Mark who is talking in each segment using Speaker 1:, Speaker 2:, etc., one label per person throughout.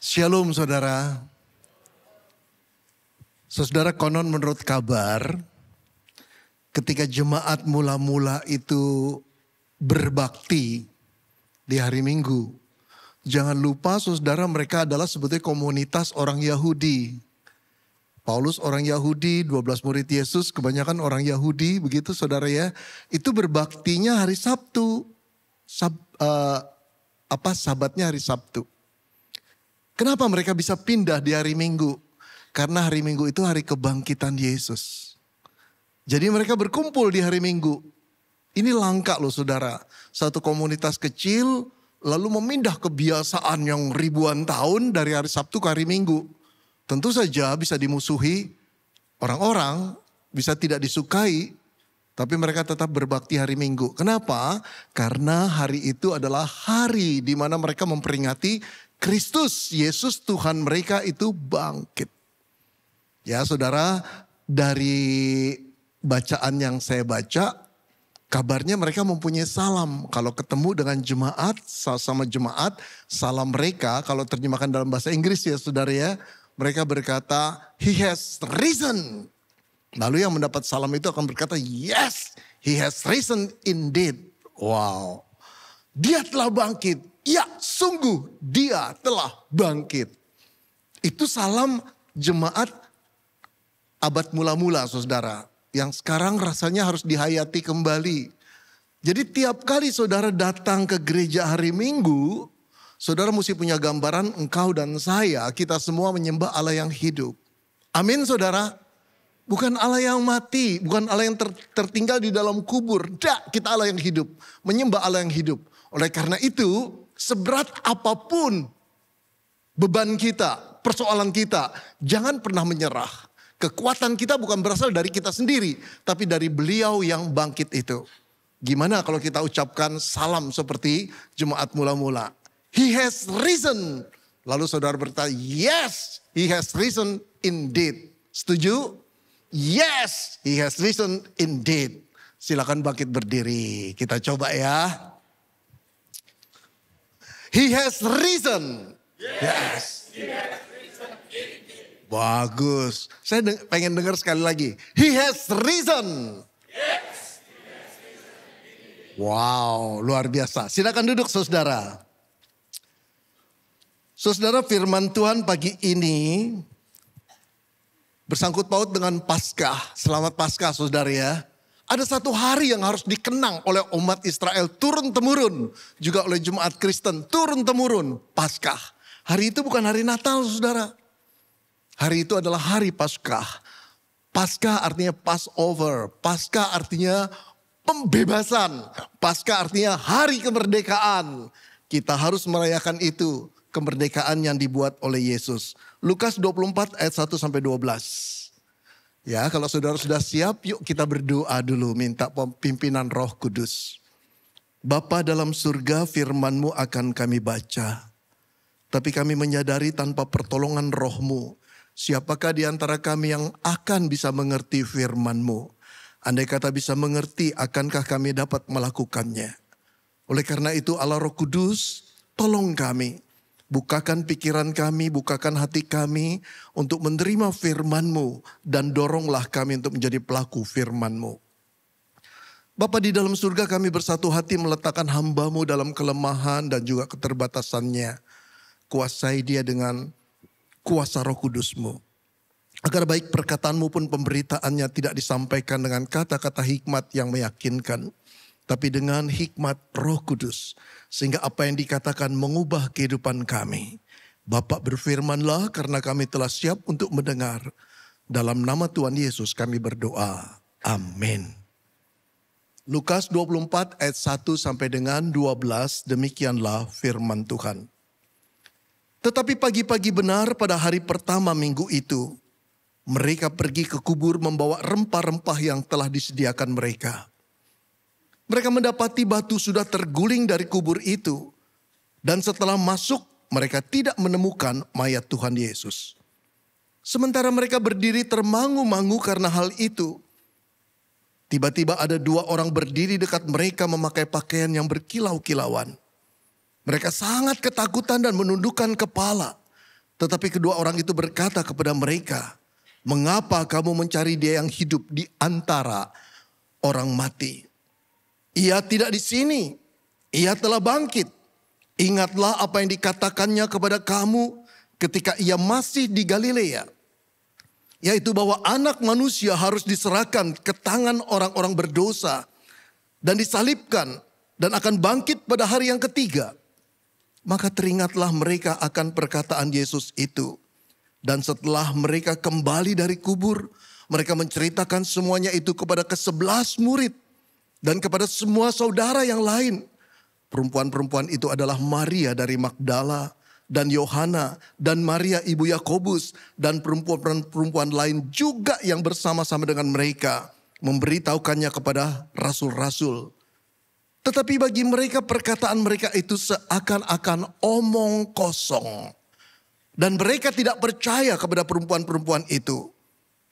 Speaker 1: Shalom saudara. Saudara konon menurut kabar ketika jemaat mula-mula itu berbakti di hari Minggu. Jangan lupa saudara mereka adalah sebetulnya komunitas orang Yahudi. Paulus orang Yahudi, 12 murid Yesus kebanyakan orang Yahudi begitu saudara ya. Itu berbaktinya hari Sabtu. Sab, uh, apa sabatnya hari Sabtu. Kenapa mereka bisa pindah di hari Minggu? Karena hari Minggu itu hari kebangkitan Yesus. Jadi mereka berkumpul di hari Minggu. Ini langka loh saudara. Satu komunitas kecil lalu memindah kebiasaan yang ribuan tahun dari hari Sabtu ke hari Minggu. Tentu saja bisa dimusuhi orang-orang, bisa tidak disukai, tapi mereka tetap berbakti hari Minggu. Kenapa? Karena hari itu adalah hari di mana mereka memperingati Kristus, Yesus Tuhan mereka itu bangkit. Ya saudara, dari bacaan yang saya baca, kabarnya mereka mempunyai salam. Kalau ketemu dengan jemaat, sama jemaat, salam mereka, kalau terjemahkan dalam bahasa Inggris ya saudara ya, mereka berkata, he has risen. Lalu yang mendapat salam itu akan berkata, yes, he has risen indeed. Wow, dia telah bangkit. Ya, sungguh dia telah bangkit. Itu salam jemaat abad mula-mula, saudara. Yang sekarang rasanya harus dihayati kembali. Jadi tiap kali saudara datang ke gereja hari Minggu, saudara mesti punya gambaran engkau dan saya, kita semua menyembah Allah yang hidup. Amin saudara. Bukan Allah yang mati, bukan Allah yang ter tertinggal di dalam kubur. Tidak, kita Allah yang hidup. Menyembah Allah yang hidup. Oleh karena itu, seberat apapun beban kita, persoalan kita, jangan pernah menyerah. Kekuatan kita bukan berasal dari kita sendiri, tapi dari beliau yang bangkit itu. Gimana kalau kita ucapkan salam seperti jemaat mula-mula? He has risen. Lalu saudara bertanya yes, he has risen indeed. Setuju? Yes, he has risen indeed. Silakan bangkit berdiri. Kita coba ya. He has reason. Yes. yes. He has risen Bagus. Saya de pengen dengar sekali lagi. He has reason. Yes. wow, luar biasa. Silakan duduk saudara. Saudara firman Tuhan pagi ini bersangkut paut dengan Paskah. Selamat Paskah saudara ya. Ada satu hari yang harus dikenang oleh umat Israel turun-temurun. Juga oleh jemaat Kristen turun-temurun. Paskah. Hari itu bukan hari Natal saudara. Hari itu adalah hari Paskah. Paskah artinya Passover. Paskah artinya pembebasan. Paskah artinya hari kemerdekaan. Kita harus merayakan itu. Kemerdekaan yang dibuat oleh Yesus. Lukas 24 ayat 1 sampai 12. Ya, kalau saudara sudah siap, yuk kita berdoa dulu minta pimpinan Roh Kudus. Bapa dalam surga, FirmanMu akan kami baca. Tapi kami menyadari tanpa pertolongan RohMu, siapakah di antara kami yang akan bisa mengerti FirmanMu? mu Andai kata bisa mengerti, akankah kami dapat melakukannya? Oleh karena itu Allah Roh Kudus, tolong kami Bukakan pikiran kami, bukakan hati kami untuk menerima firman-Mu dan doronglah kami untuk menjadi pelaku firman-Mu. Bapa di dalam surga kami bersatu hati meletakkan hambamu dalam kelemahan dan juga keterbatasannya. Kuasai dia dengan kuasa roh kudusmu. Agar baik perkataanmu pun pemberitaannya tidak disampaikan dengan kata-kata hikmat yang meyakinkan. Tapi dengan hikmat roh kudus sehingga apa yang dikatakan mengubah kehidupan kami. Bapak berfirmanlah karena kami telah siap untuk mendengar. Dalam nama Tuhan Yesus kami berdoa. Amin. Lukas 24 ayat 1 sampai dengan 12 demikianlah firman Tuhan. Tetapi pagi-pagi benar pada hari pertama minggu itu, mereka pergi ke kubur membawa rempah-rempah yang telah disediakan mereka. Mereka mendapati batu sudah terguling dari kubur itu. Dan setelah masuk, mereka tidak menemukan mayat Tuhan Yesus. Sementara mereka berdiri termangu-mangu karena hal itu. Tiba-tiba ada dua orang berdiri dekat mereka memakai pakaian yang berkilau-kilauan. Mereka sangat ketakutan dan menundukkan kepala. Tetapi kedua orang itu berkata kepada mereka, "Mengapa kamu mencari Dia yang hidup di antara orang mati?" Ia tidak di sini. Ia telah bangkit. Ingatlah apa yang dikatakannya kepada kamu ketika ia masih di Galilea. Yaitu bahwa anak manusia harus diserahkan ke tangan orang-orang berdosa dan disalibkan dan akan bangkit pada hari yang ketiga. Maka teringatlah mereka akan perkataan Yesus itu. Dan setelah mereka kembali dari kubur, mereka menceritakan semuanya itu kepada kesebelas murid dan kepada semua saudara yang lain. Perempuan-perempuan itu adalah Maria dari Magdala dan Yohana dan Maria ibu Yakobus dan perempuan-perempuan lain juga yang bersama-sama dengan mereka memberitahukannya kepada rasul-rasul. Tetapi bagi mereka perkataan mereka itu seakan-akan omong kosong. Dan mereka tidak percaya kepada perempuan-perempuan itu.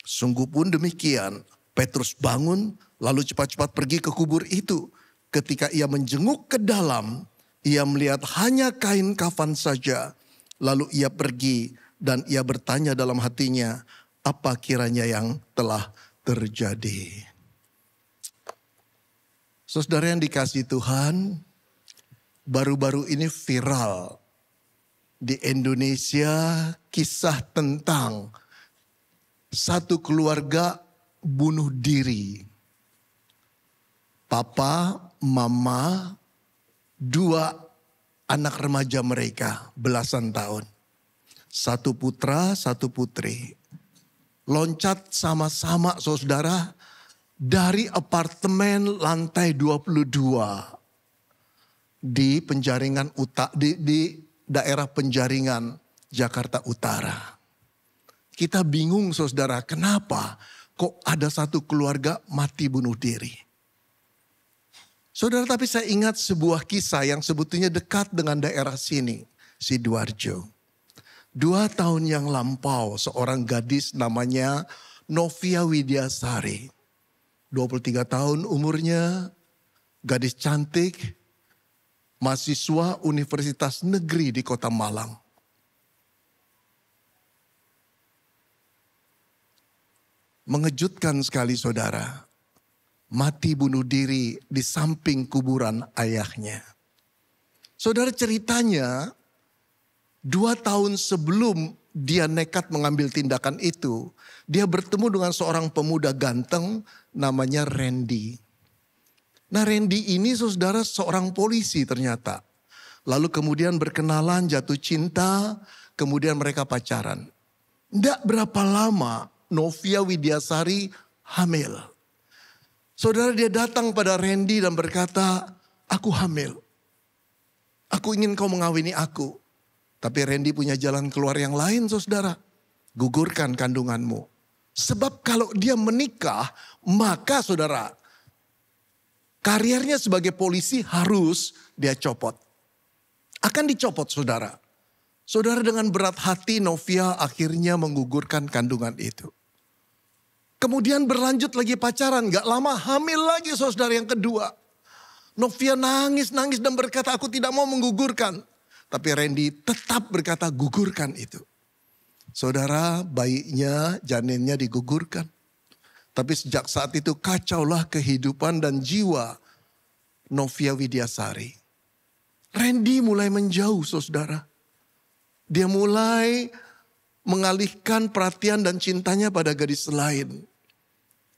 Speaker 1: Sungguh pun demikian, Petrus bangun Lalu cepat-cepat pergi ke kubur itu. Ketika ia menjenguk ke dalam, ia melihat hanya kain kafan saja. Lalu ia pergi dan ia bertanya dalam hatinya, apa kiranya yang telah terjadi. Saudara yang dikasih Tuhan, baru-baru ini viral di Indonesia kisah tentang satu keluarga bunuh diri papa, mama, dua anak remaja mereka belasan tahun. Satu putra, satu putri. Loncat sama-sama saudara dari apartemen lantai 22 di penjaringan utak di, di daerah penjaringan Jakarta Utara. Kita bingung saudara, kenapa kok ada satu keluarga mati bunuh diri? Saudara tapi saya ingat sebuah kisah yang sebetulnya dekat dengan daerah sini. Sidoarjo. Dua tahun yang lampau seorang gadis namanya Novia Widyasari. 23 tahun umurnya, gadis cantik, mahasiswa Universitas Negeri di Kota Malang. Mengejutkan sekali saudara, mati bunuh diri di samping kuburan ayahnya. Saudara ceritanya dua tahun sebelum dia nekat mengambil tindakan itu, dia bertemu dengan seorang pemuda ganteng namanya Randy. Nah Randy ini saudara seorang polisi ternyata. Lalu kemudian berkenalan, jatuh cinta, kemudian mereka pacaran. Tidak berapa lama Novia Widiasari hamil. Saudara dia datang pada Randy dan berkata, aku hamil. Aku ingin kau mengawini aku. Tapi Randy punya jalan keluar yang lain saudara. Gugurkan kandunganmu. Sebab kalau dia menikah, maka saudara, karirnya sebagai polisi harus dia copot. Akan dicopot saudara. Saudara dengan berat hati Novia akhirnya menggugurkan kandungan itu. Kemudian berlanjut lagi pacaran, gak lama hamil lagi saudara yang kedua. Novia nangis-nangis dan berkata aku tidak mau menggugurkan. Tapi Randy tetap berkata gugurkan itu. Saudara baiknya janinnya digugurkan. Tapi sejak saat itu kacaulah kehidupan dan jiwa Novia Widiasari. Randy mulai menjauh saudara. Dia mulai mengalihkan perhatian dan cintanya pada gadis lain.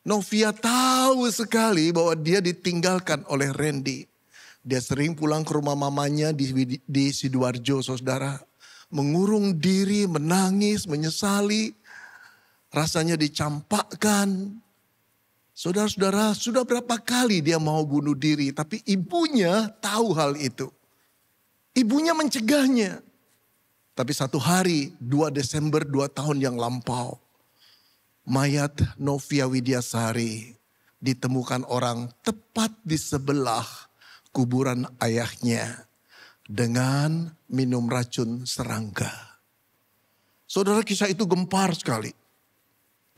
Speaker 1: Novia tahu sekali bahwa dia ditinggalkan oleh Randy. Dia sering pulang ke rumah mamanya di, di, Sidoarjo, saudara. Mengurung diri, menangis, menyesali. Rasanya dicampakkan. Saudara-saudara, sudah berapa kali dia mau bunuh diri. Tapi ibunya tahu hal itu. Ibunya mencegahnya. Tapi satu hari 2 Desember 2 tahun yang lampau. Mayat Novia Widiasari ditemukan orang tepat di sebelah kuburan ayahnya. Dengan minum racun serangga. Saudara kisah itu gempar sekali.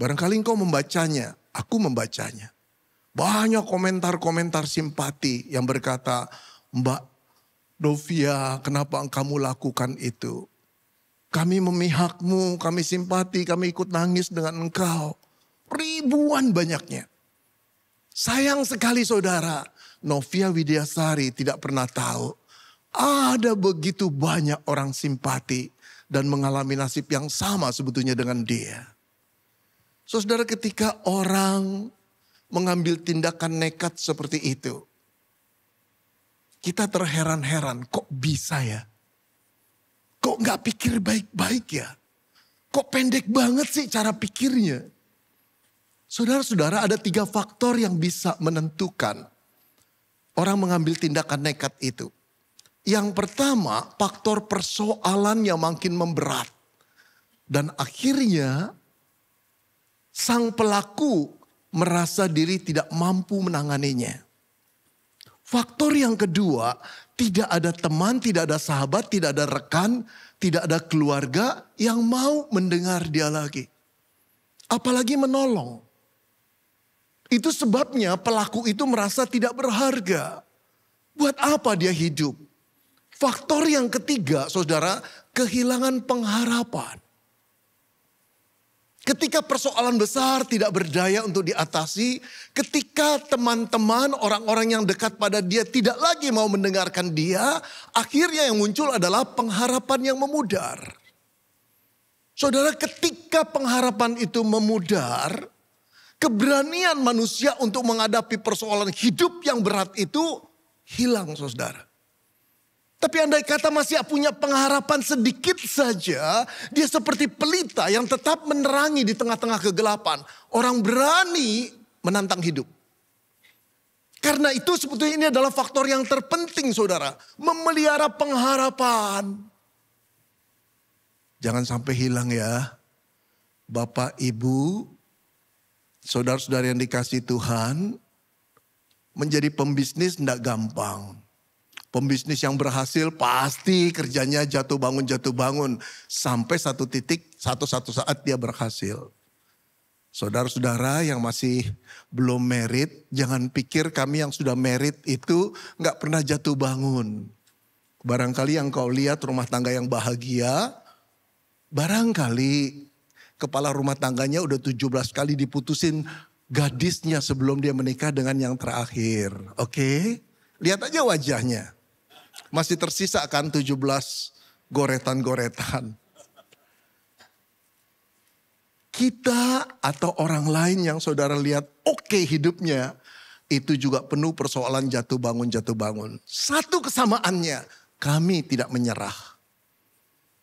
Speaker 1: Barangkali engkau membacanya, aku membacanya. Banyak komentar-komentar simpati yang berkata, Mbak Novia, kenapa engkau lakukan itu? Kami memihakmu, kami simpati, kami ikut nangis dengan engkau. Ribuan banyaknya. Sayang sekali saudara, Novia Widiasari tidak pernah tahu. Ada begitu banyak orang simpati dan mengalami nasib yang sama sebetulnya dengan dia. saudara ketika orang mengambil tindakan nekat seperti itu. Kita terheran-heran kok bisa ya Kok nggak pikir baik-baik ya? Kok pendek banget sih cara pikirnya? Saudara-saudara ada tiga faktor yang bisa menentukan orang mengambil tindakan nekat itu. Yang pertama faktor persoalan yang makin memberat. Dan akhirnya sang pelaku merasa diri tidak mampu menanganinya. Faktor yang kedua, tidak ada teman, tidak ada sahabat, tidak ada rekan, tidak ada keluarga yang mau mendengar dia lagi. Apalagi menolong. Itu sebabnya pelaku itu merasa tidak berharga. Buat apa dia hidup? Faktor yang ketiga, saudara, kehilangan pengharapan. Ketika persoalan besar tidak berdaya untuk diatasi, ketika teman-teman orang-orang yang dekat pada dia tidak lagi mau mendengarkan dia, akhirnya yang muncul adalah pengharapan yang memudar. Saudara, ketika pengharapan itu memudar, keberanian manusia untuk menghadapi persoalan hidup yang berat itu hilang, saudara. Tapi andai kata masih punya pengharapan sedikit saja, dia seperti pelita yang tetap menerangi di tengah-tengah kegelapan. Orang berani menantang hidup. Karena itu sebetulnya ini adalah faktor yang terpenting saudara. Memelihara pengharapan. Jangan sampai hilang ya. Bapak, Ibu, saudara-saudara yang dikasih Tuhan. Menjadi pembisnis tidak gampang. Pembisnis yang berhasil pasti kerjanya jatuh bangun, jatuh bangun. Sampai satu titik, satu-satu saat dia berhasil. Saudara-saudara yang masih belum merit, jangan pikir kami yang sudah merit itu nggak pernah jatuh bangun. Barangkali yang kau lihat rumah tangga yang bahagia, barangkali kepala rumah tangganya udah 17 kali diputusin gadisnya sebelum dia menikah dengan yang terakhir. Oke? Okay? Lihat aja wajahnya. Masih tersisa kan 17 goretan-goretan. Kita atau orang lain yang saudara lihat oke okay hidupnya, itu juga penuh persoalan jatuh bangun-jatuh bangun. Satu kesamaannya, kami tidak menyerah.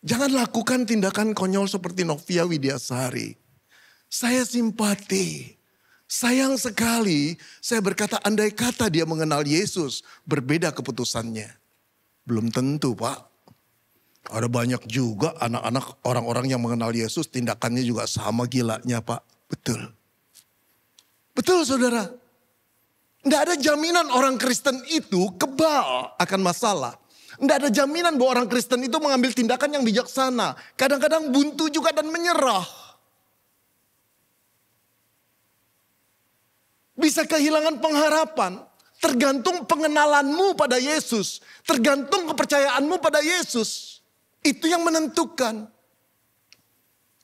Speaker 1: Jangan lakukan tindakan konyol seperti Novia Widiasari. Saya simpati. Sayang sekali, saya berkata andai kata dia mengenal Yesus, berbeda keputusannya. Belum tentu pak. Ada banyak juga anak-anak orang-orang yang mengenal Yesus tindakannya juga sama gilanya pak. Betul. Betul saudara. Tidak ada jaminan orang Kristen itu kebal akan masalah. Tidak ada jaminan bahwa orang Kristen itu mengambil tindakan yang bijaksana. Kadang-kadang buntu juga dan menyerah. Bisa kehilangan pengharapan. Tergantung pengenalanmu pada Yesus. Tergantung kepercayaanmu pada Yesus. Itu yang menentukan.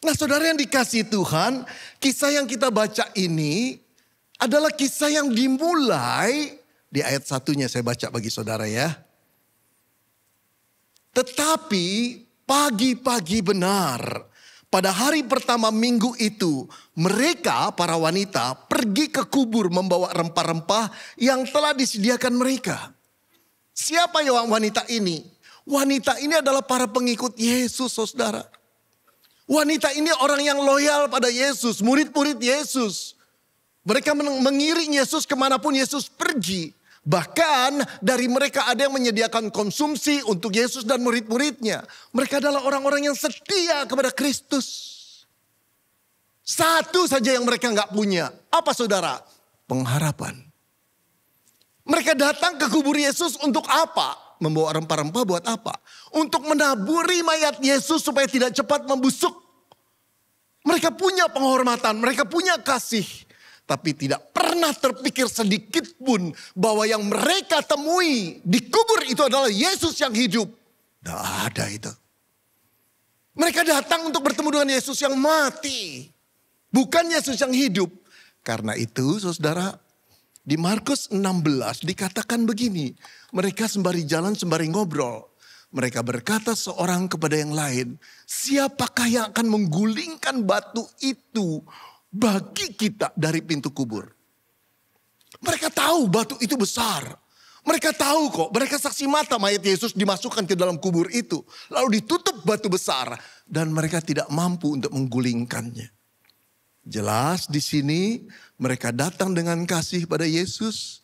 Speaker 1: Nah saudara yang dikasih Tuhan, kisah yang kita baca ini adalah kisah yang dimulai di ayat satunya saya baca bagi saudara ya. Tetapi pagi-pagi benar pada hari pertama minggu itu, mereka, para wanita, pergi ke kubur membawa rempah-rempah yang telah disediakan mereka. Siapa ya wanita ini? Wanita ini adalah para pengikut Yesus, saudara. Wanita ini orang yang loyal pada Yesus, murid-murid Yesus. Mereka mengiring Yesus kemanapun Yesus pergi. Bahkan dari mereka ada yang menyediakan konsumsi untuk Yesus dan murid-muridnya. Mereka adalah orang-orang yang setia kepada Kristus. Satu saja yang mereka nggak punya. Apa saudara? Pengharapan. Mereka datang ke kubur Yesus untuk apa? Membawa rempah-rempah buat apa? Untuk menaburi mayat Yesus supaya tidak cepat membusuk. Mereka punya penghormatan, mereka punya kasih tapi tidak pernah terpikir sedikit pun bahwa yang mereka temui di kubur itu adalah Yesus yang hidup. Tidak ada itu. Mereka datang untuk bertemu dengan Yesus yang mati, bukan Yesus yang hidup. Karena itu, saudara, di Markus 16 dikatakan begini, mereka sembari jalan sembari ngobrol. Mereka berkata seorang kepada yang lain, siapakah yang akan menggulingkan batu itu bagi kita dari pintu kubur. Mereka tahu batu itu besar. Mereka tahu kok, mereka saksi mata mayat Yesus dimasukkan ke dalam kubur itu. Lalu ditutup batu besar dan mereka tidak mampu untuk menggulingkannya. Jelas di sini mereka datang dengan kasih pada Yesus,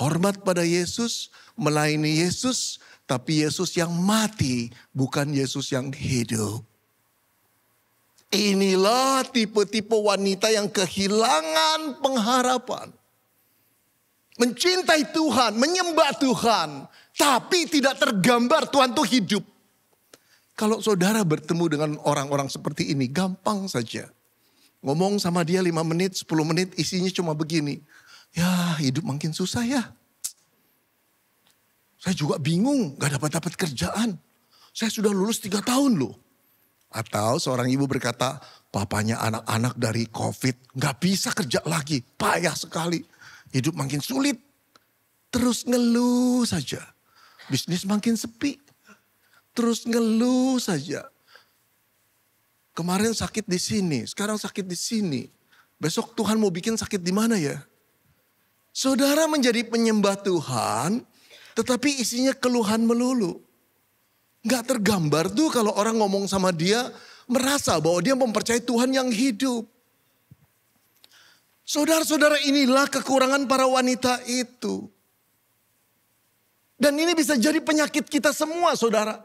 Speaker 1: hormat pada Yesus, melayani Yesus, tapi Yesus yang mati bukan Yesus yang hidup. Inilah tipe-tipe wanita yang kehilangan pengharapan. Mencintai Tuhan, menyembah Tuhan, tapi tidak tergambar Tuhan itu hidup. Kalau saudara bertemu dengan orang-orang seperti ini, gampang saja. Ngomong sama dia 5 menit, 10 menit, isinya cuma begini. Ya hidup makin susah ya. Saya juga bingung, gak dapat-dapat kerjaan. Saya sudah lulus 3 tahun loh. Atau seorang ibu berkata, papanya anak-anak dari COVID nggak bisa kerja lagi, payah sekali. Hidup makin sulit, terus ngeluh saja. Bisnis makin sepi, terus ngeluh saja. Kemarin sakit di sini, sekarang sakit di sini. Besok Tuhan mau bikin sakit di mana ya? Saudara menjadi penyembah Tuhan, tetapi isinya keluhan melulu. Gak tergambar tuh kalau orang ngomong sama dia merasa bahwa dia mempercayai Tuhan yang hidup. Saudara-saudara inilah kekurangan para wanita itu. Dan ini bisa jadi penyakit kita semua saudara.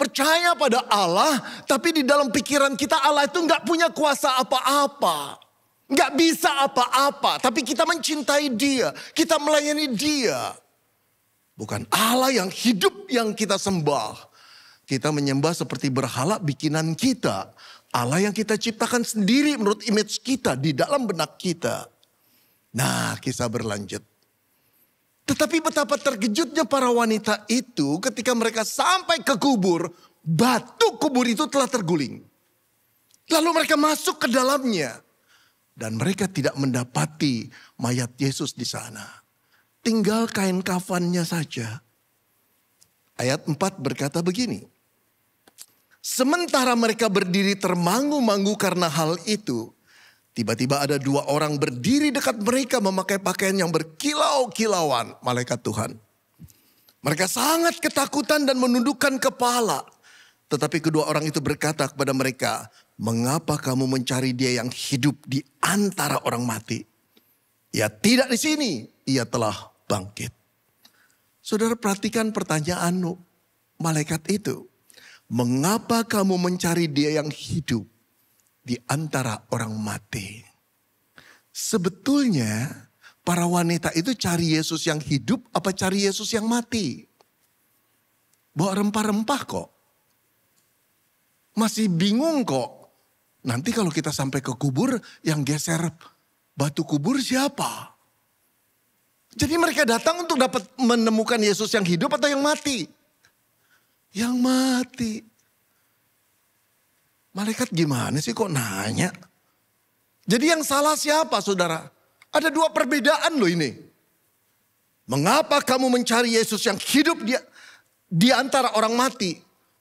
Speaker 1: Percaya pada Allah tapi di dalam pikiran kita Allah itu gak punya kuasa apa-apa. Gak bisa apa-apa tapi kita mencintai dia. Kita melayani dia. Bukan Allah yang hidup yang kita sembah. Kita menyembah seperti berhala bikinan kita. Allah yang kita ciptakan sendiri menurut image kita di dalam benak kita. Nah kisah berlanjut. Tetapi betapa terkejutnya para wanita itu ketika mereka sampai ke kubur. Batu kubur itu telah terguling. Lalu mereka masuk ke dalamnya. Dan mereka tidak mendapati mayat Yesus di sana tinggal kain kafannya saja. Ayat 4 berkata begini. Sementara mereka berdiri termangu-mangu karena hal itu, tiba-tiba ada dua orang berdiri dekat mereka memakai pakaian yang berkilau-kilauan, malaikat Tuhan. Mereka sangat ketakutan dan menundukkan kepala. Tetapi kedua orang itu berkata kepada mereka, "Mengapa kamu mencari dia yang hidup di antara orang mati? Ya tidak di sini, ia telah bangkit. Saudara perhatikan pertanyaan malaikat itu. Mengapa kamu mencari dia yang hidup di antara orang mati? Sebetulnya para wanita itu cari Yesus yang hidup apa cari Yesus yang mati? Bawa rempah-rempah kok. Masih bingung kok. Nanti kalau kita sampai ke kubur yang geser batu kubur siapa? Jadi mereka datang untuk dapat menemukan Yesus yang hidup atau yang mati? Yang mati. Malaikat gimana sih kok nanya? Jadi yang salah siapa saudara? Ada dua perbedaan loh ini. Mengapa kamu mencari Yesus yang hidup dia di antara orang mati?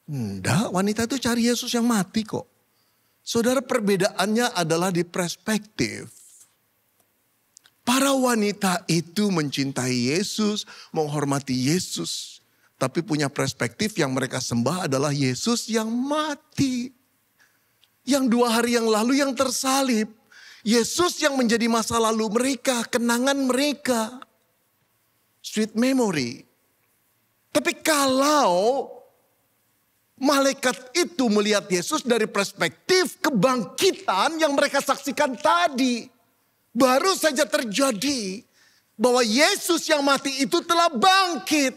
Speaker 1: Enggak, wanita itu cari Yesus yang mati kok. Saudara perbedaannya adalah di perspektif. Para wanita itu mencintai Yesus, menghormati Yesus. Tapi punya perspektif yang mereka sembah adalah Yesus yang mati. Yang dua hari yang lalu yang tersalib. Yesus yang menjadi masa lalu mereka, kenangan mereka. Sweet memory. Tapi kalau malaikat itu melihat Yesus dari perspektif kebangkitan yang mereka saksikan tadi. Baru saja terjadi bahwa Yesus yang mati itu telah bangkit.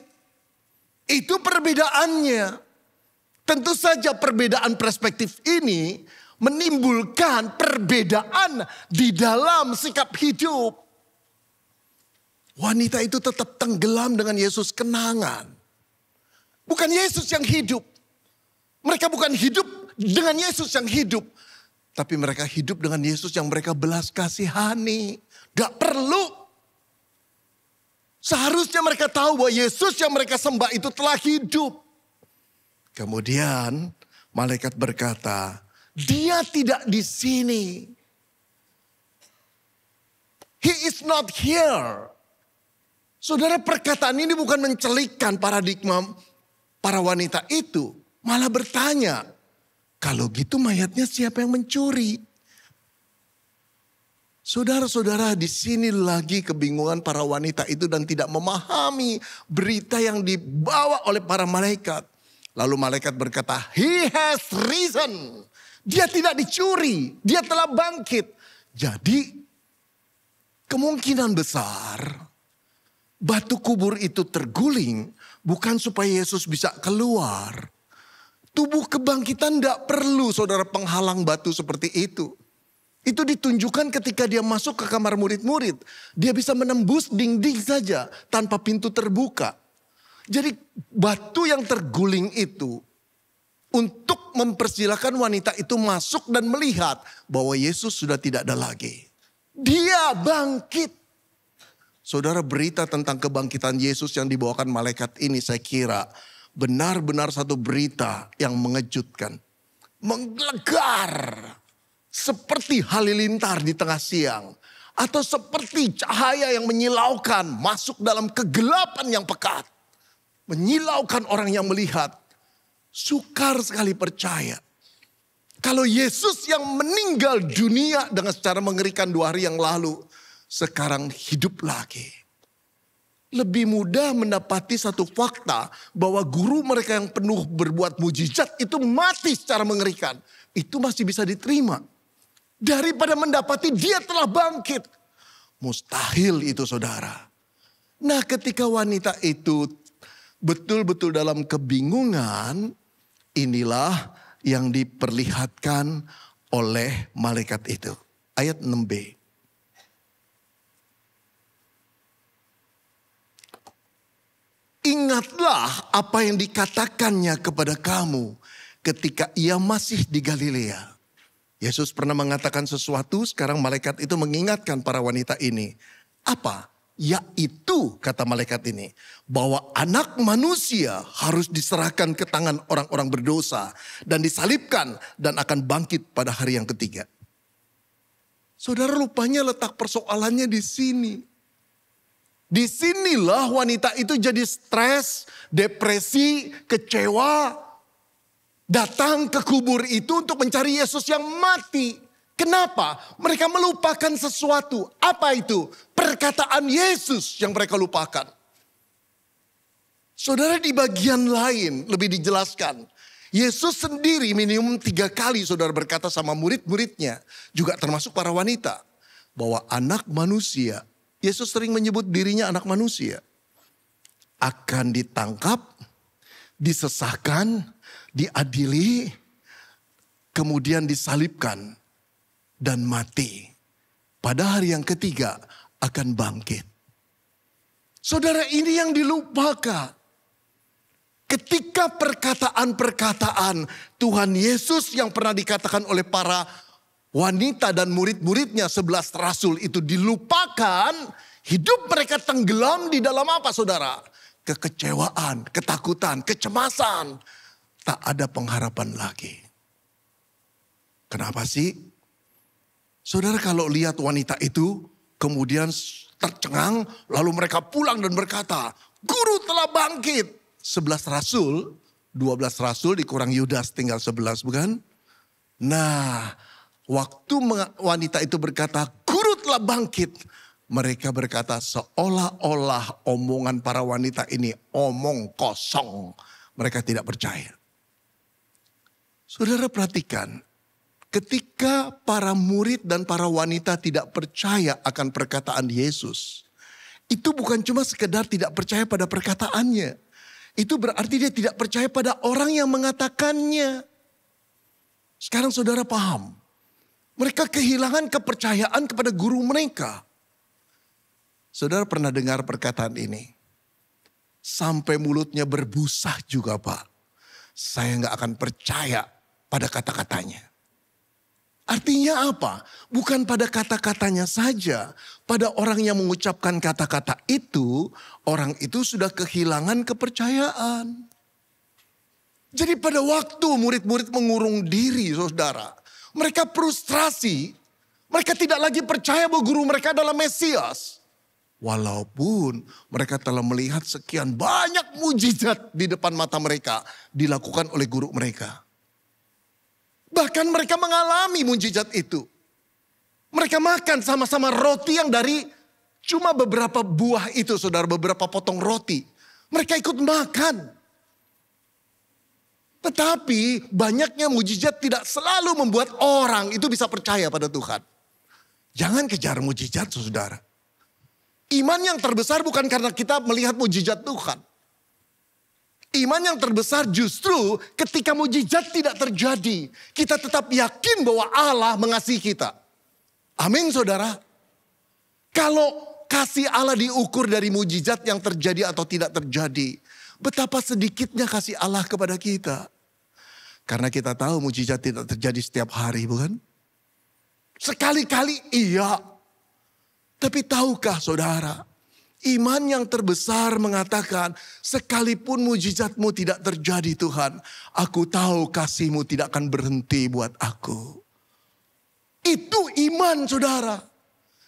Speaker 1: Itu perbedaannya. Tentu saja perbedaan perspektif ini menimbulkan perbedaan di dalam sikap hidup. Wanita itu tetap tenggelam dengan Yesus kenangan. Bukan Yesus yang hidup. Mereka bukan hidup dengan Yesus yang hidup. Tapi mereka hidup dengan Yesus yang mereka belas kasihani. Gak perlu. Seharusnya mereka tahu bahwa Yesus yang mereka sembah itu telah hidup. Kemudian malaikat berkata, dia tidak di sini. He is not here. Saudara perkataan ini bukan mencelikan paradigma para wanita itu. Malah bertanya, kalau gitu mayatnya siapa yang mencuri? Saudara-saudara, di sini lagi kebingungan para wanita itu dan tidak memahami berita yang dibawa oleh para malaikat. Lalu malaikat berkata, "He has risen." Dia tidak dicuri, dia telah bangkit. Jadi kemungkinan besar batu kubur itu terguling bukan supaya Yesus bisa keluar, Tubuh kebangkitan tidak perlu saudara penghalang batu seperti itu. Itu ditunjukkan ketika dia masuk ke kamar murid-murid. Dia bisa menembus dinding saja tanpa pintu terbuka. Jadi batu yang terguling itu untuk mempersilahkan wanita itu masuk dan melihat bahwa Yesus sudah tidak ada lagi. Dia bangkit. Saudara berita tentang kebangkitan Yesus yang dibawakan malaikat ini saya kira benar-benar satu berita yang mengejutkan. Menggelegar seperti halilintar di tengah siang. Atau seperti cahaya yang menyilaukan masuk dalam kegelapan yang pekat. Menyilaukan orang yang melihat. Sukar sekali percaya. Kalau Yesus yang meninggal dunia dengan secara mengerikan dua hari yang lalu. Sekarang hidup lagi lebih mudah mendapati satu fakta bahwa guru mereka yang penuh berbuat mujizat itu mati secara mengerikan. Itu masih bisa diterima. Daripada mendapati dia telah bangkit. Mustahil itu saudara. Nah ketika wanita itu betul-betul dalam kebingungan, inilah yang diperlihatkan oleh malaikat itu. Ayat 6b. Ingatlah apa yang dikatakannya kepada kamu ketika ia masih di Galilea. Yesus pernah mengatakan sesuatu, sekarang malaikat itu mengingatkan para wanita ini. Apa? Yaitu kata malaikat ini, bahwa anak manusia harus diserahkan ke tangan orang-orang berdosa dan disalibkan dan akan bangkit pada hari yang ketiga. Saudara rupanya letak persoalannya di sini. Disinilah wanita itu jadi stres, depresi, kecewa. Datang ke kubur itu untuk mencari Yesus yang mati. Kenapa? Mereka melupakan sesuatu. Apa itu? Perkataan Yesus yang mereka lupakan. Saudara di bagian lain lebih dijelaskan. Yesus sendiri minimum tiga kali saudara berkata sama murid-muridnya. Juga termasuk para wanita. Bahwa anak manusia Yesus sering menyebut dirinya anak manusia. Akan ditangkap, disesahkan, diadili, kemudian disalibkan dan mati. Pada hari yang ketiga akan bangkit. Saudara ini yang dilupakan. Ketika perkataan-perkataan Tuhan Yesus yang pernah dikatakan oleh para wanita dan murid-muridnya sebelas rasul itu dilupakan, hidup mereka tenggelam di dalam apa saudara? Kekecewaan, ketakutan, kecemasan. Tak ada pengharapan lagi. Kenapa sih? Saudara kalau lihat wanita itu kemudian tercengang lalu mereka pulang dan berkata, guru telah bangkit. Sebelas rasul, dua belas rasul dikurang Yudas tinggal sebelas bukan? Nah Waktu wanita itu berkata, "Guru telah bangkit." Mereka berkata seolah-olah omongan para wanita ini omong kosong. Mereka tidak percaya. Saudara perhatikan, ketika para murid dan para wanita tidak percaya akan perkataan Yesus, itu bukan cuma sekedar tidak percaya pada perkataannya. Itu berarti dia tidak percaya pada orang yang mengatakannya. Sekarang saudara paham, mereka kehilangan kepercayaan kepada guru mereka. Saudara pernah dengar perkataan ini? Sampai mulutnya berbusa juga Pak. Saya nggak akan percaya pada kata-katanya. Artinya apa? Bukan pada kata-katanya saja. Pada orang yang mengucapkan kata-kata itu, orang itu sudah kehilangan kepercayaan. Jadi pada waktu murid-murid mengurung diri saudara. Mereka frustrasi. Mereka tidak lagi percaya bahwa guru mereka adalah Mesias. Walaupun mereka telah melihat sekian banyak mujizat di depan mata mereka dilakukan oleh guru mereka. Bahkan mereka mengalami mujizat itu. Mereka makan sama-sama roti yang dari cuma beberapa buah itu saudara, beberapa potong roti. Mereka ikut makan. Tetapi banyaknya mujizat tidak selalu membuat orang itu bisa percaya pada Tuhan. Jangan kejar mujizat saudara. Iman yang terbesar bukan karena kita melihat mujizat Tuhan. Iman yang terbesar justru ketika mujizat tidak terjadi. Kita tetap yakin bahwa Allah mengasihi kita. Amin saudara. Kalau kasih Allah diukur dari mujizat yang terjadi atau tidak terjadi Betapa sedikitnya kasih Allah kepada kita. Karena kita tahu mujizat tidak terjadi setiap hari bukan? Sekali-kali iya. Tapi tahukah saudara? Iman yang terbesar mengatakan, sekalipun mujizatmu tidak terjadi Tuhan, aku tahu kasihmu tidak akan berhenti buat aku. Itu iman saudara.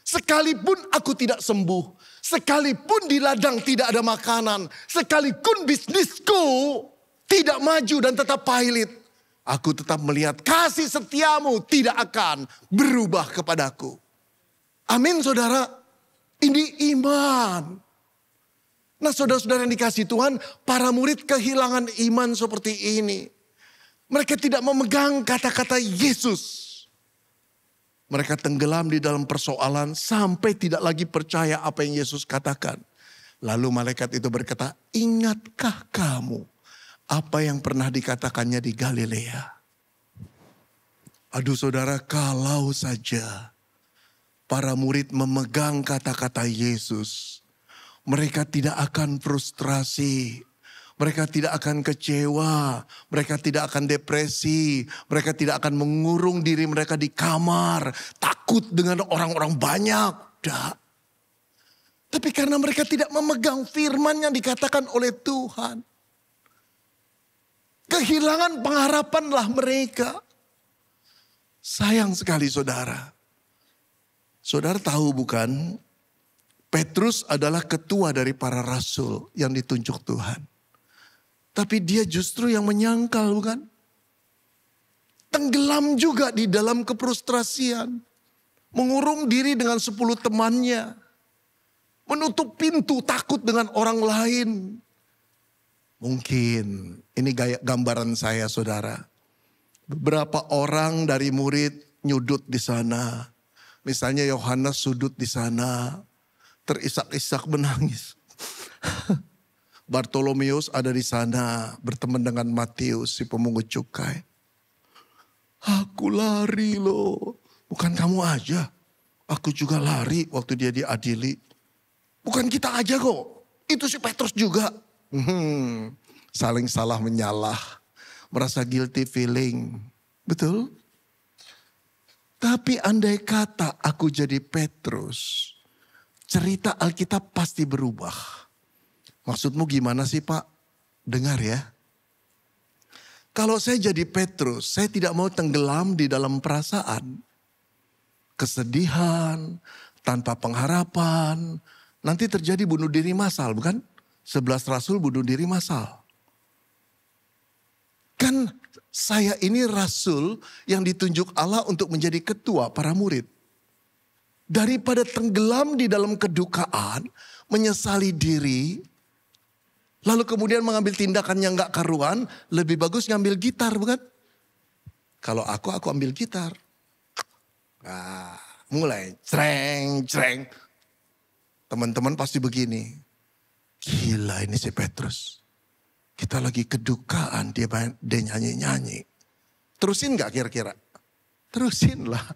Speaker 1: Sekalipun aku tidak sembuh, Sekalipun di ladang tidak ada makanan, sekalipun bisnisku tidak maju dan tetap pailit, aku tetap melihat kasih setiamu tidak akan berubah kepadaku. Amin saudara, ini iman. Nah saudara-saudara yang dikasih Tuhan, para murid kehilangan iman seperti ini. Mereka tidak memegang kata-kata Yesus mereka tenggelam di dalam persoalan sampai tidak lagi percaya apa yang Yesus katakan. Lalu malaikat itu berkata, "Ingatkah kamu apa yang pernah dikatakannya di Galilea?" Aduh saudara, kalau saja para murid memegang kata-kata Yesus, mereka tidak akan frustrasi mereka tidak akan kecewa, mereka tidak akan depresi, mereka tidak akan mengurung diri mereka di kamar, takut dengan orang-orang banyak. Tidak. Tapi karena mereka tidak memegang firman yang dikatakan oleh Tuhan. Kehilangan pengharapanlah mereka. Sayang sekali saudara. Saudara tahu bukan Petrus adalah ketua dari para rasul yang ditunjuk Tuhan. Tapi dia justru yang menyangkal bukan? Tenggelam juga di dalam kefrustrasian. Mengurung diri dengan sepuluh temannya. Menutup pintu takut dengan orang lain. Mungkin ini gaya gambaran saya saudara. Beberapa orang dari murid nyudut di sana. Misalnya Yohanes sudut di sana. Terisak-isak menangis. Bartolomeus ada di sana berteman dengan Matius si pemungut cukai. Aku lari loh. Bukan kamu aja. Aku juga lari waktu dia diadili. Bukan kita aja kok. Itu si Petrus juga. Hmm, saling salah menyalah. Merasa guilty feeling. Betul? Tapi andai kata aku jadi Petrus. Cerita Alkitab pasti berubah Maksudmu gimana sih Pak? Dengar ya. Kalau saya jadi Petrus, saya tidak mau tenggelam di dalam perasaan. Kesedihan, tanpa pengharapan. Nanti terjadi bunuh diri masal, bukan? Sebelas rasul bunuh diri masal. Kan saya ini rasul yang ditunjuk Allah untuk menjadi ketua para murid. Daripada tenggelam di dalam kedukaan, menyesali diri, Lalu kemudian mengambil tindakan yang gak karuan, lebih bagus ngambil gitar bukan? Kalau aku, aku ambil gitar. Nah, mulai cereng, cereng. Teman-teman pasti begini. Gila ini si Petrus. Kita lagi kedukaan, dia, dia nyanyi-nyanyi. Terusin gak kira-kira? Terusin lah.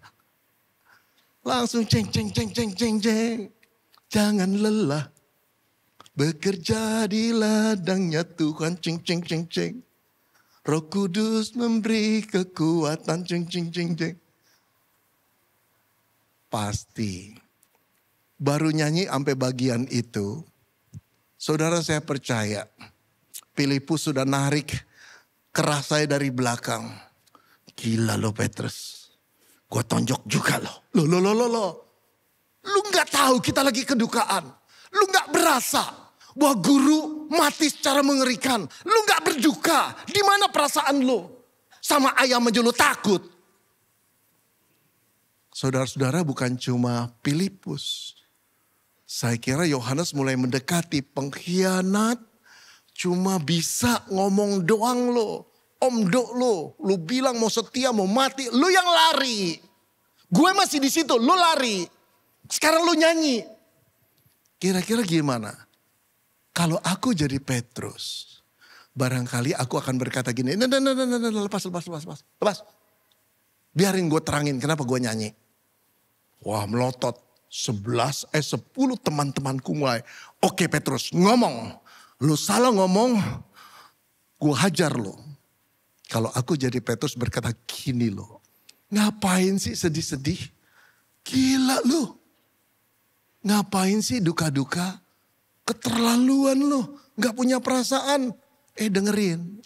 Speaker 1: Langsung ceng, ceng, ceng, ceng, ceng, ceng. Jangan lelah Bekerja di ladangnya Tuhan cing cing cing cing. Roh Kudus memberi kekuatan cing cing cing cing. Pasti. Baru nyanyi sampai bagian itu. Saudara saya percaya. Filipus sudah narik keras saya dari belakang. Gila lo Petrus. Gue tonjok juga lo. Lo lo lo lo lo. Lu gak tahu kita lagi kedukaan. Lu gak berasa bahwa guru mati secara mengerikan. Lu gak berduka. Di mana perasaan lu? Sama ayam aja lu takut. Saudara-saudara bukan cuma Filipus. Saya kira Yohanes mulai mendekati pengkhianat. Cuma bisa ngomong doang lo. Om do lo. Lu bilang mau setia mau mati. Lu yang lari. Gue masih di situ. Lu lari. Sekarang lu nyanyi. Kira-kira gimana? Kalau aku jadi Petrus, barangkali aku akan berkata gini, nah, nah, nah, nah, nah, nah, lepas, lepas, lepas, lepas, lepas. Biarin gue terangin kenapa gue nyanyi. Wah melotot, 11, eh 10 teman-temanku mulai. Oke Petrus, ngomong. Lu salah ngomong, gue hajar lo. Kalau aku jadi Petrus berkata gini lo, Ngapain sih sedih-sedih? Gila lu. Ngapain sih duka-duka? Keterlaluan lo, gak punya perasaan. Eh dengerin,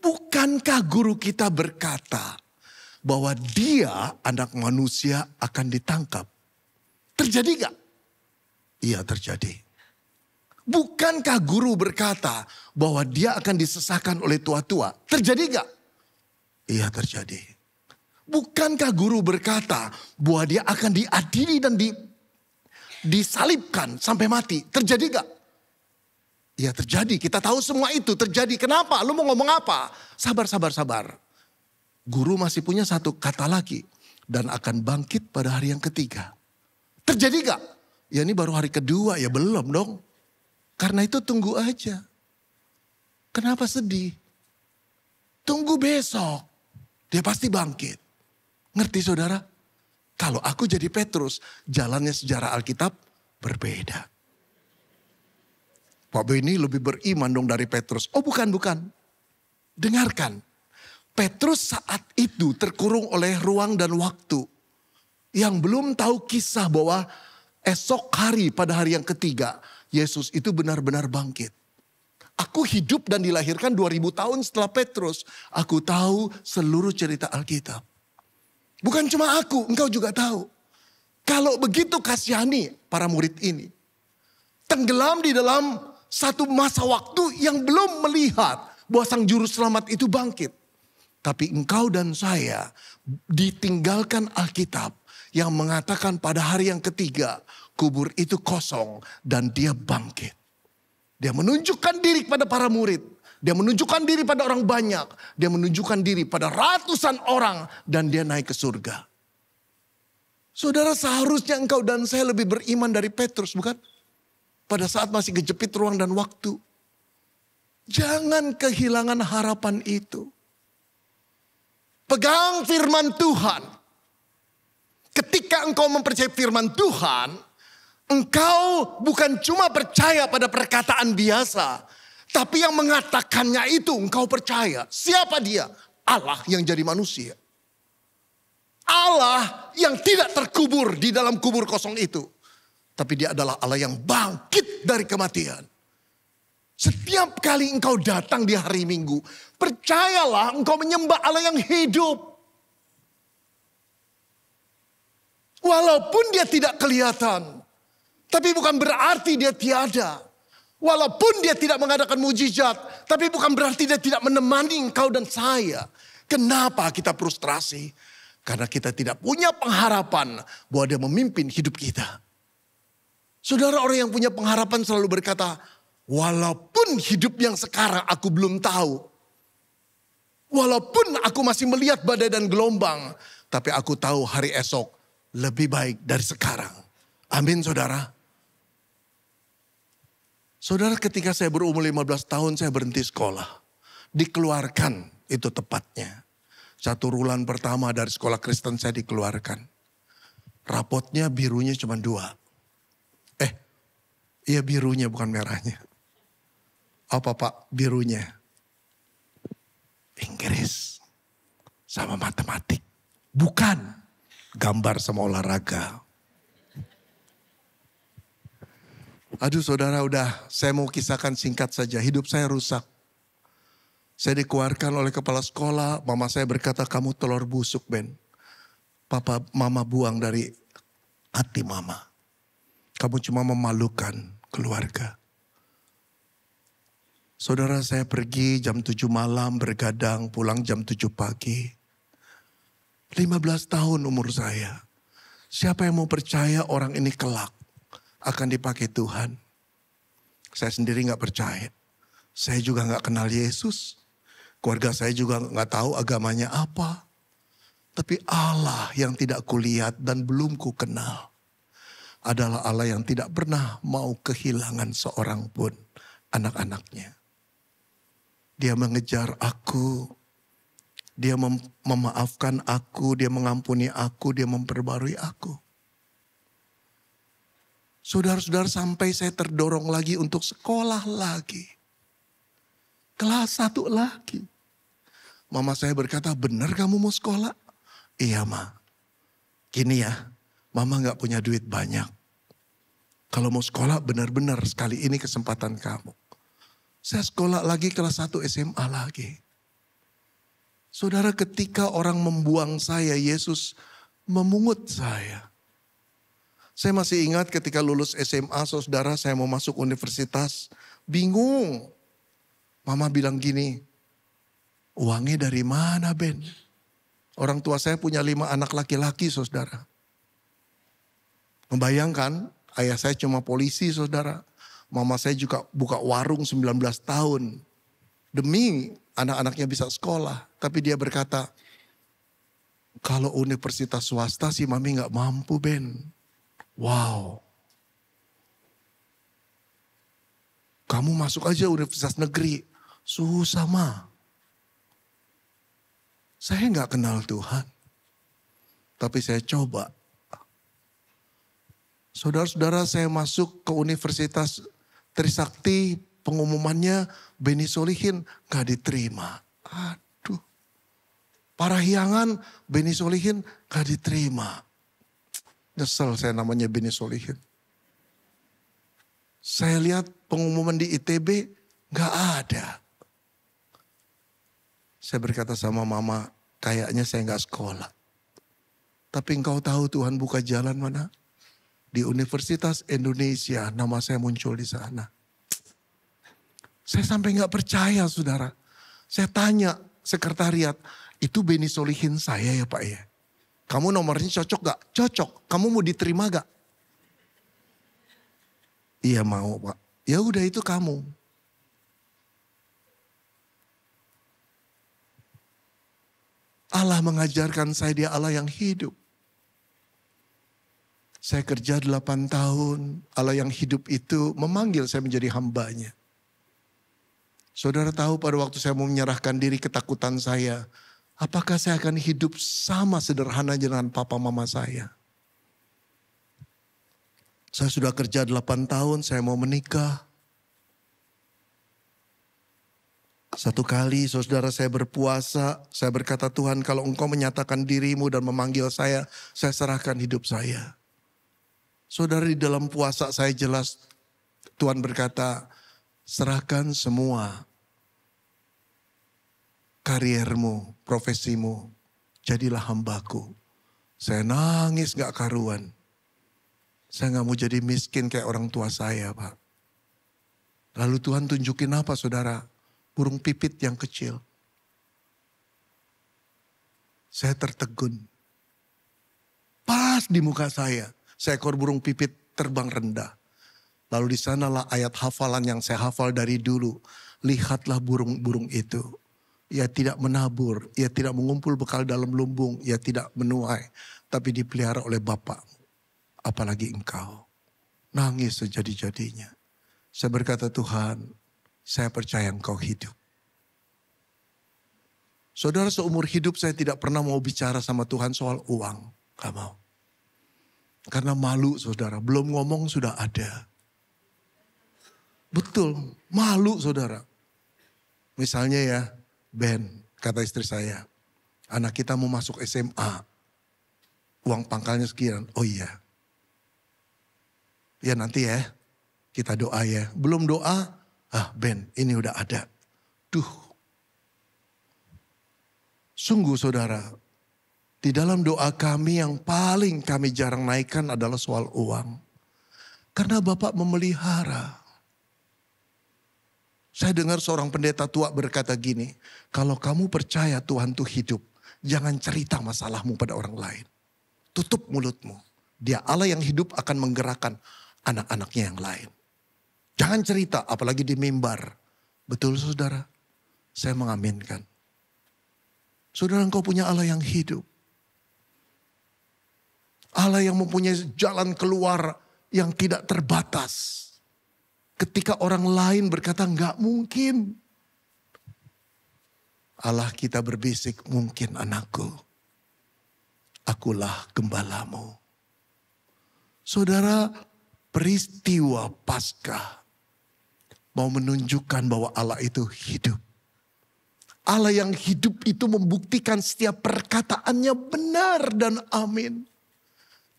Speaker 1: bukankah guru kita berkata bahwa dia anak manusia akan ditangkap? Terjadi gak? Iya terjadi. Bukankah guru berkata bahwa dia akan disesahkan oleh tua-tua? Terjadi gak? Iya terjadi. Bukankah guru berkata bahwa dia akan diadili dan di, disalibkan sampai mati. Terjadi gak? Ya terjadi, kita tahu semua itu terjadi. Kenapa? Lu mau ngomong apa? Sabar, sabar, sabar. Guru masih punya satu kata lagi. Dan akan bangkit pada hari yang ketiga. Terjadi gak? Ya ini baru hari kedua, ya belum dong. Karena itu tunggu aja. Kenapa sedih? Tunggu besok. Dia pasti bangkit. Ngerti saudara? Kalau aku jadi Petrus, jalannya sejarah Alkitab berbeda. Pak Beni lebih beriman dong dari Petrus. Oh bukan, bukan. Dengarkan. Petrus saat itu terkurung oleh ruang dan waktu. Yang belum tahu kisah bahwa esok hari pada hari yang ketiga. Yesus itu benar-benar bangkit. Aku hidup dan dilahirkan 2000 tahun setelah Petrus. Aku tahu seluruh cerita Alkitab. Bukan cuma aku, engkau juga tahu. Kalau begitu kasihani para murid ini. Tenggelam di dalam satu masa waktu yang belum melihat bahwa sang juru selamat itu bangkit. Tapi engkau dan saya ditinggalkan Alkitab yang mengatakan pada hari yang ketiga kubur itu kosong dan dia bangkit. Dia menunjukkan diri kepada para murid dia menunjukkan diri pada orang banyak. Dia menunjukkan diri pada ratusan orang. Dan dia naik ke surga. Saudara seharusnya engkau dan saya lebih beriman dari Petrus bukan? Pada saat masih kejepit ruang dan waktu. Jangan kehilangan harapan itu. Pegang firman Tuhan. Ketika engkau mempercayai firman Tuhan, engkau bukan cuma percaya pada perkataan biasa, tapi yang mengatakannya itu engkau percaya. Siapa dia? Allah yang jadi manusia. Allah yang tidak terkubur di dalam kubur kosong itu. Tapi dia adalah Allah yang bangkit dari kematian. Setiap kali engkau datang di hari Minggu, percayalah engkau menyembah Allah yang hidup. Walaupun dia tidak kelihatan, tapi bukan berarti dia tiada. Walaupun dia tidak mengadakan mujizat, tapi bukan berarti dia tidak menemani engkau dan saya. Kenapa kita frustrasi? Karena kita tidak punya pengharapan bahwa dia memimpin hidup kita. Saudara orang yang punya pengharapan selalu berkata, walaupun hidup yang sekarang aku belum tahu. Walaupun aku masih melihat badai dan gelombang. Tapi aku tahu hari esok lebih baik dari sekarang. Amin saudara. Saudara ketika saya berumur 15 tahun saya berhenti sekolah. Dikeluarkan itu tepatnya. Satu rulan pertama dari sekolah Kristen saya dikeluarkan. Rapotnya birunya cuma dua. Eh, iya birunya bukan merahnya. Apa pak birunya? Inggris sama matematik. Bukan gambar sama olahraga. Aduh saudara udah saya mau kisahkan singkat saja. Hidup saya rusak. Saya dikeluarkan oleh kepala sekolah. Mama saya berkata kamu telur busuk Ben. Papa mama buang dari hati mama. Kamu cuma memalukan keluarga. Saudara saya pergi jam 7 malam bergadang pulang jam 7 pagi. 15 tahun umur saya. Siapa yang mau percaya orang ini kelak? akan dipakai Tuhan. Saya sendiri nggak percaya. Saya juga nggak kenal Yesus. Keluarga saya juga nggak tahu agamanya apa. Tapi Allah yang tidak kulihat dan belum ku kenal adalah Allah yang tidak pernah mau kehilangan seorang pun anak-anaknya. Dia mengejar aku, dia mem memaafkan aku, dia mengampuni aku, dia memperbarui aku. Saudara-saudara sampai saya terdorong lagi untuk sekolah lagi. Kelas satu lagi. Mama saya berkata, benar kamu mau sekolah? Iya ma. Gini ya, mama gak punya duit banyak. Kalau mau sekolah benar-benar sekali ini kesempatan kamu. Saya sekolah lagi kelas satu SMA lagi. Saudara ketika orang membuang saya, Yesus memungut saya. Saya masih ingat ketika lulus SMA, saudara saya mau masuk universitas, bingung. Mama bilang gini, uangnya dari mana Ben? Orang tua saya punya lima anak laki-laki saudara. Membayangkan ayah saya cuma polisi saudara. Mama saya juga buka warung 19 tahun. Demi anak-anaknya bisa sekolah. Tapi dia berkata, kalau universitas swasta sih mami gak mampu Ben. Wow. Kamu masuk aja universitas negeri. Susah mah. Saya nggak kenal Tuhan. Tapi saya coba. Saudara-saudara saya masuk ke universitas Trisakti. Pengumumannya Beni Solihin nggak diterima. Aduh. Para hiangan Beni Solihin nggak diterima Nyesel saya namanya Bini Solihin. Saya lihat pengumuman di ITB gak ada. Saya berkata sama mama, kayaknya saya gak sekolah. Tapi engkau tahu Tuhan buka jalan mana? Di Universitas Indonesia nama saya muncul di sana. Saya sampai gak percaya saudara. Saya tanya sekretariat, itu Beni Solihin saya ya Pak ya? Kamu nomornya cocok gak? Cocok. Kamu mau diterima gak? Iya mau pak. Ya udah itu kamu. Allah mengajarkan saya dia Allah yang hidup. Saya kerja 8 tahun, Allah yang hidup itu memanggil saya menjadi hambanya. Saudara tahu pada waktu saya mau menyerahkan diri ketakutan saya, Apakah saya akan hidup sama sederhana dengan papa mama saya? Saya sudah kerja 8 tahun, saya mau menikah. Satu kali saudara saya berpuasa, saya berkata Tuhan kalau engkau menyatakan dirimu dan memanggil saya, saya serahkan hidup saya. Saudara di dalam puasa saya jelas Tuhan berkata, serahkan semua kariermu, profesimu. Jadilah hambaku. Saya nangis gak karuan. Saya gak mau jadi miskin kayak orang tua saya Pak. Lalu Tuhan tunjukin apa saudara? Burung pipit yang kecil. Saya tertegun. Pas di muka saya, seekor burung pipit terbang rendah. Lalu di sanalah ayat hafalan yang saya hafal dari dulu. Lihatlah burung-burung itu ia tidak menabur, ia tidak mengumpul bekal dalam lumbung, ia tidak menuai, tapi dipelihara oleh bapak. Apalagi engkau. Nangis sejadi-jadinya. Saya berkata Tuhan, saya percaya engkau hidup. Saudara seumur hidup saya tidak pernah mau bicara sama Tuhan soal uang. Gak mau. Karena malu saudara, belum ngomong sudah ada. Betul, malu saudara. Misalnya ya, Ben, kata istri saya, anak kita mau masuk SMA. Uang pangkalnya sekian. Oh iya. Ya nanti ya, kita doa ya. Belum doa, ah Ben, ini udah ada. Duh. Sungguh saudara, di dalam doa kami yang paling kami jarang naikkan adalah soal uang. Karena Bapak memelihara. Saya dengar seorang pendeta tua berkata gini, kalau kamu percaya Tuhan itu hidup, jangan cerita masalahmu pada orang lain. Tutup mulutmu. Dia Allah yang hidup akan menggerakkan anak-anaknya yang lain. Jangan cerita, apalagi di mimbar. Betul saudara, saya mengaminkan. Saudara engkau punya Allah yang hidup. Allah yang mempunyai jalan keluar yang tidak terbatas ketika orang lain berkata nggak mungkin. Allah kita berbisik mungkin anakku. Akulah gembalamu. Saudara, peristiwa pasca mau menunjukkan bahwa Allah itu hidup. Allah yang hidup itu membuktikan setiap perkataannya benar dan amin.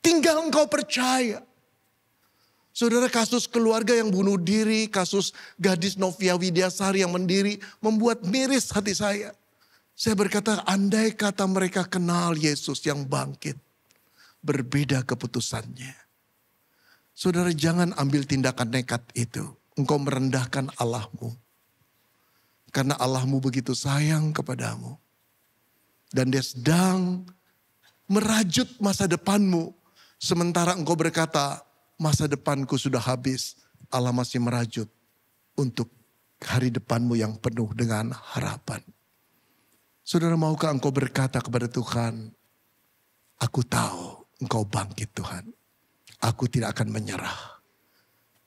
Speaker 1: Tinggal engkau percaya. Saudara kasus keluarga yang bunuh diri, kasus gadis Novia Widyasari yang mendiri membuat miris hati saya. Saya berkata andai kata mereka kenal Yesus yang bangkit. Berbeda keputusannya. Saudara jangan ambil tindakan nekat itu. Engkau merendahkan Allahmu. Karena Allahmu begitu sayang kepadamu. Dan dia sedang merajut masa depanmu. Sementara engkau berkata, masa depanku sudah habis. Allah masih merajut untuk hari depanmu yang penuh dengan harapan. Saudara maukah engkau berkata kepada Tuhan, aku tahu engkau bangkit Tuhan. Aku tidak akan menyerah.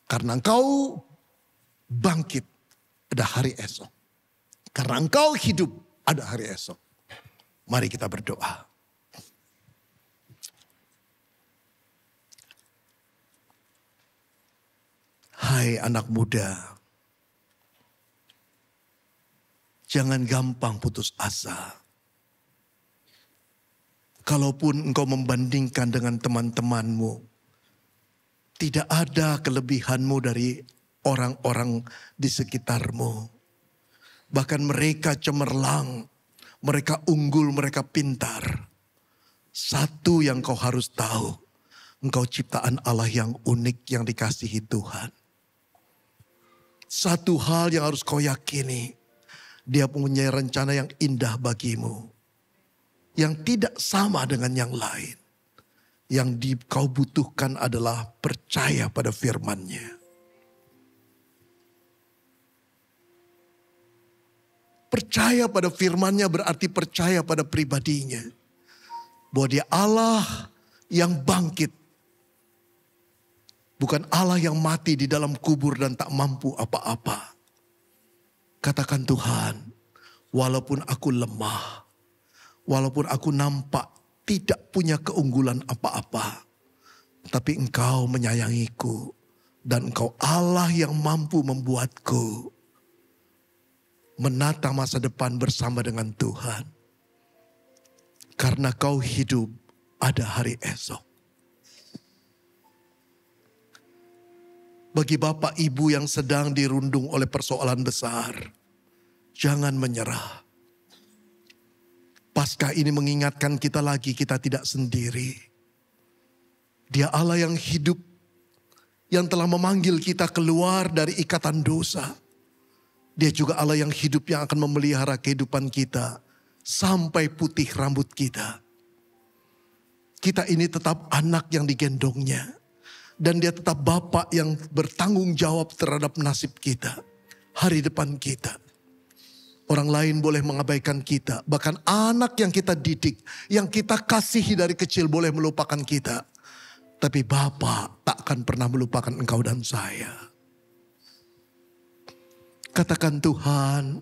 Speaker 1: Karena engkau bangkit ada hari esok. Karena engkau hidup ada hari esok. Mari kita berdoa. Hai anak muda, jangan gampang putus asa. Kalaupun engkau membandingkan dengan teman-temanmu, tidak ada kelebihanmu dari orang-orang di sekitarmu. Bahkan mereka cemerlang, mereka unggul, mereka pintar. Satu yang kau harus tahu, engkau ciptaan Allah yang unik yang dikasihi Tuhan. Satu hal yang harus kau yakini. Dia punya rencana yang indah bagimu. Yang tidak sama dengan yang lain. Yang di, kau butuhkan adalah percaya pada firmannya. Percaya pada firmannya berarti percaya pada pribadinya. Bahwa dia Allah yang bangkit Bukan Allah yang mati di dalam kubur dan tak mampu apa-apa. Katakan Tuhan, walaupun aku lemah, walaupun aku nampak tidak punya keunggulan apa-apa, tapi engkau menyayangiku dan engkau Allah yang mampu membuatku menata masa depan bersama dengan Tuhan. Karena kau hidup ada hari esok. bagi bapak ibu yang sedang dirundung oleh persoalan besar. Jangan menyerah. Pasca ini mengingatkan kita lagi, kita tidak sendiri. Dia Allah yang hidup, yang telah memanggil kita keluar dari ikatan dosa. Dia juga Allah yang hidup yang akan memelihara kehidupan kita sampai putih rambut kita. Kita ini tetap anak yang digendongnya. Dan dia tetap Bapak yang bertanggung jawab terhadap nasib kita. Hari depan kita. Orang lain boleh mengabaikan kita. Bahkan anak yang kita didik, yang kita kasihi dari kecil boleh melupakan kita. Tapi Bapak tak akan pernah melupakan engkau dan saya. Katakan Tuhan,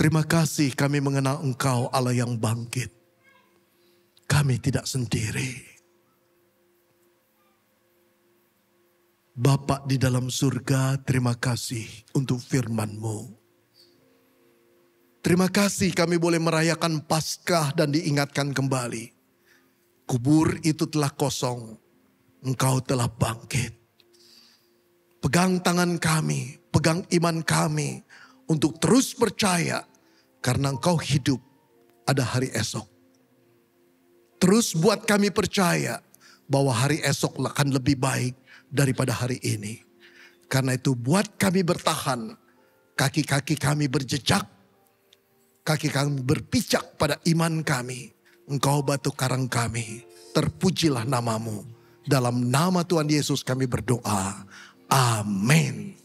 Speaker 1: terima kasih kami mengenal engkau Allah yang bangkit. Kami tidak sendiri. Bapak di dalam surga, terima kasih untuk firman-Mu. Terima kasih kami boleh merayakan Paskah dan diingatkan kembali. Kubur itu telah kosong, Engkau telah bangkit. Pegang tangan kami, pegang iman kami untuk terus percaya karena Engkau hidup ada hari esok. Terus buat kami percaya bahwa hari esok akan lebih baik daripada hari ini. Karena itu buat kami bertahan, kaki-kaki kami berjejak, kaki kami berpijak pada iman kami. Engkau batu karang kami, terpujilah namamu. Dalam nama Tuhan Yesus kami berdoa. Amin.